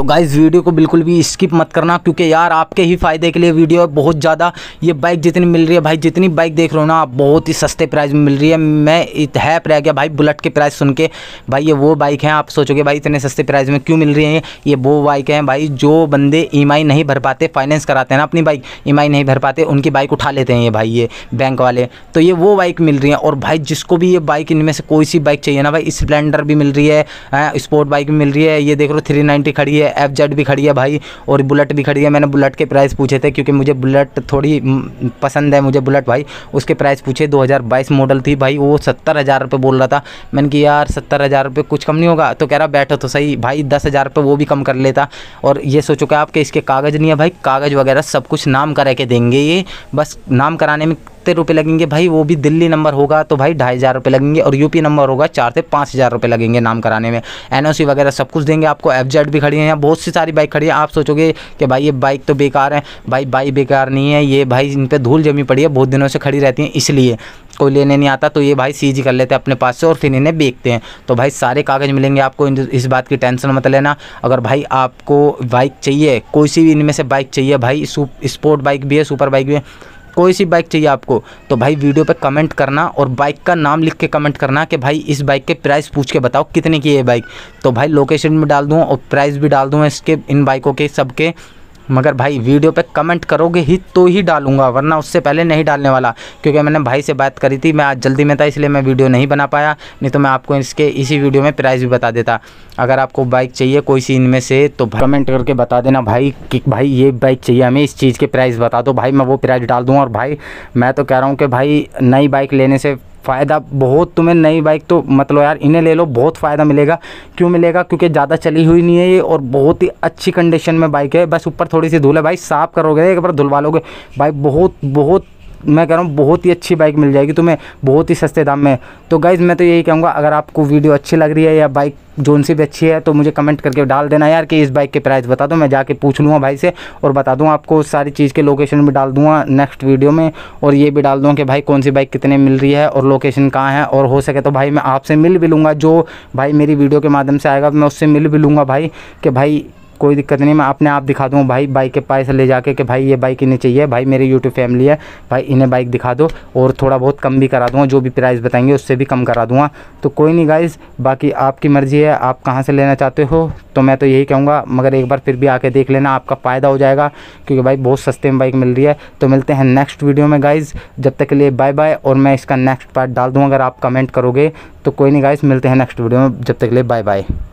तो guys video को बिल्कुल भी स्किप मत करना क्योंकि यार आपके ही फ़ायदे के लिए वीडियो है बहुत ज़्यादा ये बाइक जितनी मिल रही है भाई जितनी बाइक देख रहे हो ना बहुत ही सस्ते प्राइस में मिल रही है मैं हैप रह गया भाई बुलेट के प्राइस सुन के भाई ये वो बाइक हैं आप सोचोगे भाई इतने सस्ते प्राइस में क्यों मिल रही है ये वो बाइक हैं भाई जो बंदे ई e नहीं भर पाते फाइनेंस कराते हैं ना अपनी बाइक ई e नहीं भर पाते उनकी बाइक उठा लेते हैं ये भाई ये बैंक वाले तो ये वो बाइक मिल रही है और भाई जिसको भी ये बाइक इनमें से कोई सी बाइक चाहिए ना भाई स्प्लेंडर भी मिल रही है स्पोर्ट बाइक भी मिल रही है ये देख लो थ्री खड़ी है है एफ जेड भी खड़ी है भाई और बुलेट भी खड़ी है मैंने बुलेट के प्राइस पूछे थे क्योंकि मुझे बुलेट थोड़ी पसंद है मुझे बुलेट भाई उसके प्राइस पूछे 2022 मॉडल थी भाई वो सत्तर हज़ार रुपये बोल रहा था मैंने कि यार सत्तर हज़ार रुपये कुछ कम नहीं होगा तो कह रहा बैठो तो सही भाई दस हज़ार रुपये वो भी कम कर लेता और ये सोचो कि आपके इसके कागज़ नहीं है भाई कागज़ वगैरह सब कुछ नाम करा के देंगे ये बस नाम कराने में सत्तर रुपये लगेंगे भाई वो भी दिल्ली नंबर होगा तो भाई ढाई हज़ार रुपये लगेंगे और यूपी नंबर होगा चार से पाँच हज़ार रुपये लगेंगे नाम कराने में एन वगैरह सब कुछ देंगे आपको एफ भी खड़ी है यहाँ बहुत सी सारी बाइक खड़ी है आप सोचोगे कि भाई ये बाइक तो बेकार है भाई बाइक बेकार नहीं है ये भाई इन पर धूल जमी पड़ी है बहुत दिनों से खड़ी रहती हैं इसलिए कोई लेने नहीं आता तो ये भाई सीज कर लेते हैं अपने पास से और फिर इन्हें बेचते हैं तो भाई सारे कागज़ मिलेंगे आपको इस बात की टेंशन मत लेना अगर भाई आपको बाइक चाहिए कोई सी भी इनमें से बाइक चाहिए भाई स्पोर्ट बाइक भी है सुपर बाइक भी है कोई सी बाइक चाहिए आपको तो भाई वीडियो पर कमेंट करना और बाइक का नाम लिख के कमेंट करना कि भाई इस बाइक के प्राइस पूछ के बताओ कितने की है बाइक तो भाई लोकेशन भी डाल दूँ और प्राइस भी डाल दूँ इसके इन बाइकों के सबके मगर भाई वीडियो पे कमेंट करोगे ही तो ही डालूंगा वरना उससे पहले नहीं डालने वाला क्योंकि मैंने भाई से बात करी थी मैं आज जल्दी में था इसलिए मैं वीडियो नहीं बना पाया नहीं तो मैं आपको इसके इसी वीडियो में प्राइस भी बता देता अगर आपको बाइक चाहिए कोई सी इनमें से तो कमेंट करके बता देना भाई कि भाई ये बाइक चाहिए हमें इस चीज़ के प्राइस बता दो भाई मैं वो प्राइस डाल दूँ और भाई मैं तो कह रहा हूँ कि भाई नई बाइक लेने से फ़ायदा बहुत तुम्हें नई बाइक तो मतलब यार इन्हें ले लो बहुत फ़ायदा मिलेगा क्यों मिलेगा क्योंकि ज़्यादा चली हुई नहीं है ये और बहुत ही अच्छी कंडीशन में बाइक है बस ऊपर थोड़ी सी धूल है भाई साफ़ करोगे एक बार धुलवा लोगे भाई बहुत बहुत मैं कह रहा हूँ बहुत ही अच्छी बाइक मिल जाएगी तुम्हें बहुत ही सस्ते दाम में तो गाइज़ मैं तो यही कहूँगा अगर आपको वीडियो अच्छी लग रही है या बाइक जोन सी भी अच्छी है तो मुझे कमेंट करके डाल देना यार कि इस बाइक के प्राइस बता दो मैं जाके पूछ लूँगा भाई से और बता दूँ आपको सारी चीज़ के लोकेशन भी डाल दूँगा नेक्स्ट वीडियो में और ये भी डाल दूँ कि भाई कौन सी बाइक कितने मिल रही है और लोकेशन कहाँ है और हो सके तो भाई मैं आपसे मिल भी लूँगा जो भाई मेरी वीडियो के माध्यम से आएगा मैं उससे मिल भी लूँगा भाई कि भाई कोई दिक्कत नहीं मैं अपने आप दिखा दूँ भाई बाइक के पास ले जाके कि भाई ये बाइक इन्हें चाहिए भाई मेरी यूट्यूब फैमिली है भाई इन्हें बाइक दिखा दो और थोड़ा बहुत कम भी करा दूँगा जो भी प्राइस बताएंगे उससे भी कम करा दूँगा तो कोई नहीं गाइज़ बाकी आपकी मर्ज़ी है आप कहाँ से लेना चाहते हो तो मैं तो यही कहूँगा मगर एक बार फिर भी आके देख लेना आपका फ़ायदा हो जाएगा क्योंकि भाई बहुत सस्ते में बाइक मिल रही है तो मिलते हैं नेक्स्ट वीडियो में गाइज़ जब तक के लिए बाय बाय और मैं इसका नेक्स्ट पार्ट डाल दूँ अगर आप कमेंट करोगे तो कोई नहीं गाइज़ मिलते हैं नेक्स्ट वीडियो में जब तक के लिए बाय बाय